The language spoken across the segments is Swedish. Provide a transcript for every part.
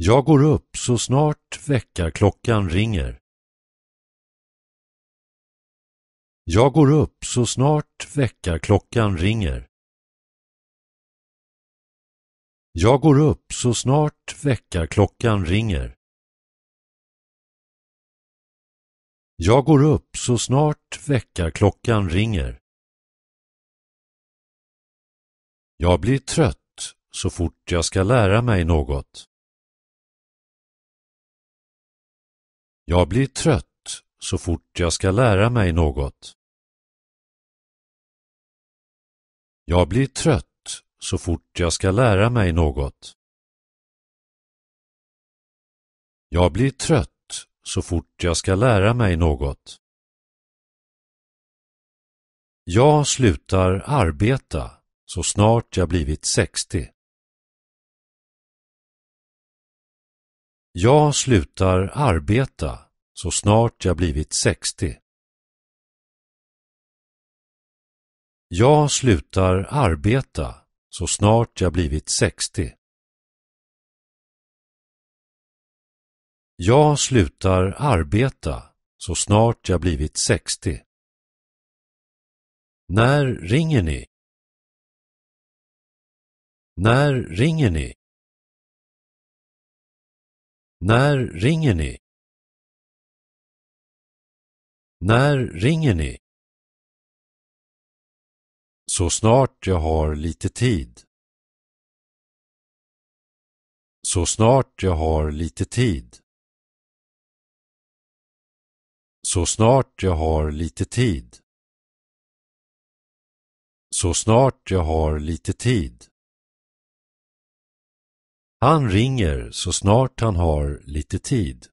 Jag går upp så snart väckarklockan ringer. Jag går upp så snart väckarklockan ringer. Jag går upp så snart väckarklockan ringer. Jag går upp så snart väckarklockan ringer. Jag blir trött så fort jag ska lära mig något. Jag blir trött så fort jag ska lära mig något. Jag blir trött så fort jag ska lära mig något. Jag blir trött så fort jag ska lära mig något. Jag slutar arbeta så snart jag blivit 60. Jag slutar arbeta så snart jag blivit 60. Jag slutar arbeta så snart jag blivit 60. Jag slutar arbeta så snart jag blivit 60. När ringer ni? När ringer ni? När ringer ni? När ringer ni? Så snart jag har lite tid. Så snart jag har lite tid. Så snart jag har lite tid. Så snart jag har lite tid. Han ringer så snart han har lite tid.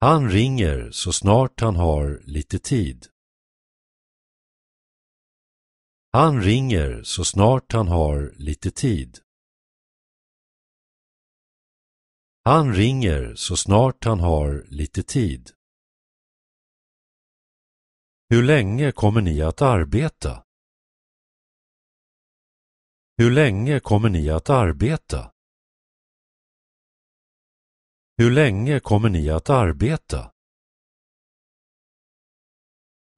Han ringer så snart han har lite tid. Han ringer så snart han har lite tid. Han ringer så snart han har lite tid. Hur länge kommer ni att arbeta? Hur länge kommer ni att arbeta? Hur länge kommer ni att arbeta?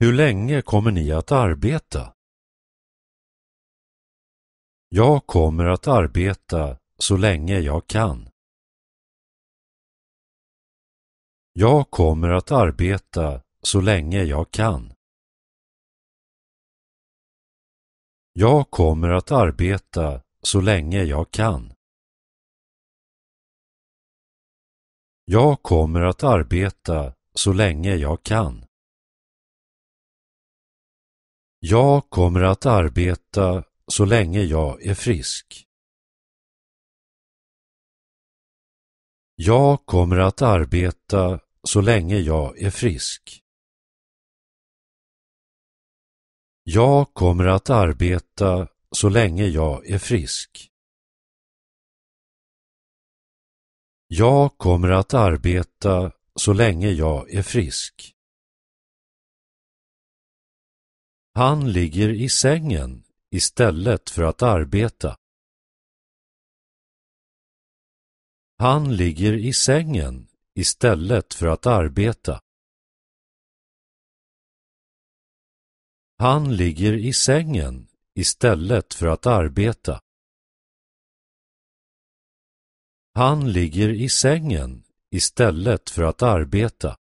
Hur länge kommer ni att arbeta? Jag kommer att arbeta så länge jag kan. Jag kommer att arbeta så länge jag kan. Jag kommer att arbeta så länge jag kan. Jag kommer att arbeta så länge jag kan. Jag kommer att arbeta så länge jag är frisk. Jag kommer att arbeta så länge jag är frisk. Jag kommer att arbeta så länge jag är frisk. Jag kommer att arbeta så länge jag är frisk. Han ligger i sängen istället för att arbeta. Han ligger i sängen istället för att arbeta. Han ligger i sängen istället för att arbeta. Han ligger i sängen istället för att arbeta.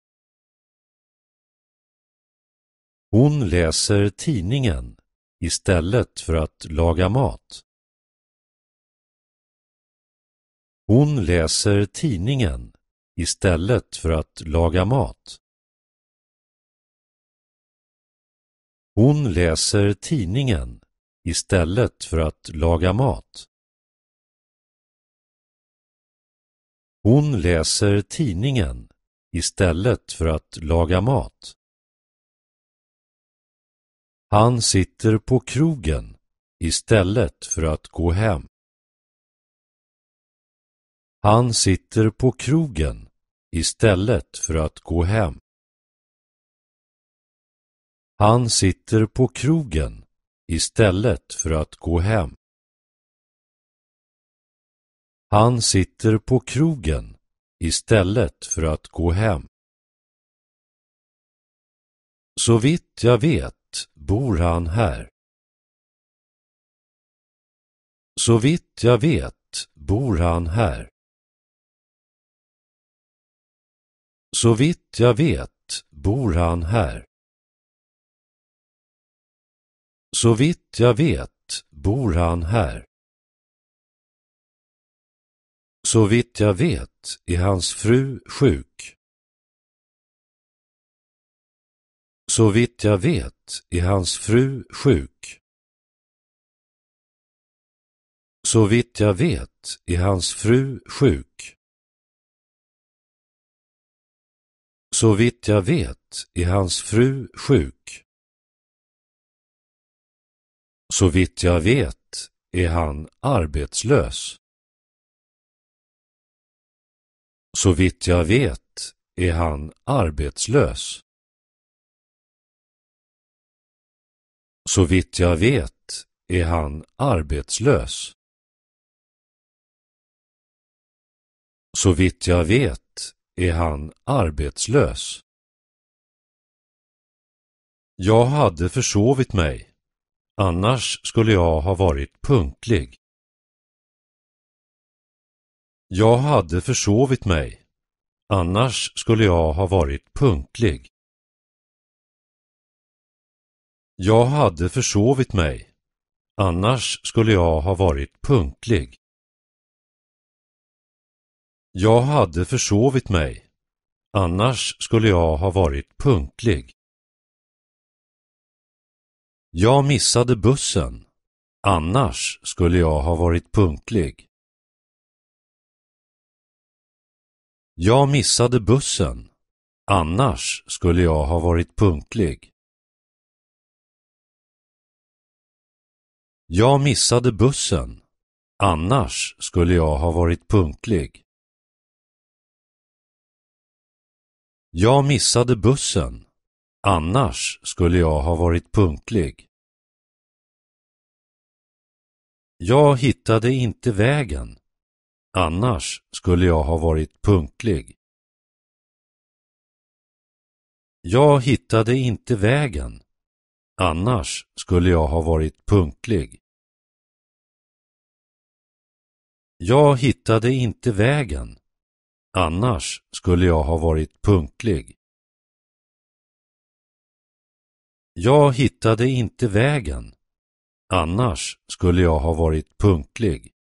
Hon läser tidningen istället för att laga mat. Hon läser tidningen istället för att laga mat. Hon läser tidningen istället för att laga mat. Hon läser tidningen istället för att laga mat. Han sitter på krogen istället för att gå hem. Han sitter på krogen istället för att gå hem. Han sitter på krogen istället för att gå hem. Han sitter på krogen istället för att gå hem. Så vitt jag vet bor han här. Så vitt jag vet bor han här. Så vitt jag vet bor han här. Så vitt jag vet bor han här. Så vitt jag vet är hans fru sjuk. Så vitt jag vet är hans fru sjuk. Så vitt jag vet är hans fru sjuk. Så vitt jag vet är hans fru sjuk. Så vitt jag vet är han arbetslös. Så vitt jag vet är han arbetslös. Så vitt jag vet är han arbetslös. Så vitt jag vet är han arbetslös. Jag hade försovit mig. Annars skulle jag ha varit punktlig. Jag hade försovit mig. Annars skulle jag ha varit punktlig. Jag hade försovit mig. Annars skulle jag ha varit punktlig. Jag hade försovit mig. Annars skulle jag ha varit punktlig. Jag missade bussen. Annars skulle jag ha varit punktlig. Jag missade bussen. Annars skulle jag ha varit punktlig. Jag missade bussen. Annars skulle jag ha varit punktlig. Jag missade bussen. Annars skulle jag ha varit punktlig. Jag hittade inte vägen. Annars skulle jag ha varit punktlig. Jag hittade inte vägen. Annars skulle jag ha varit punktlig. Jag hittade inte vägen. Annars skulle jag ha varit punktlig. Jag hittade inte vägen. Annars skulle jag ha varit punktlig.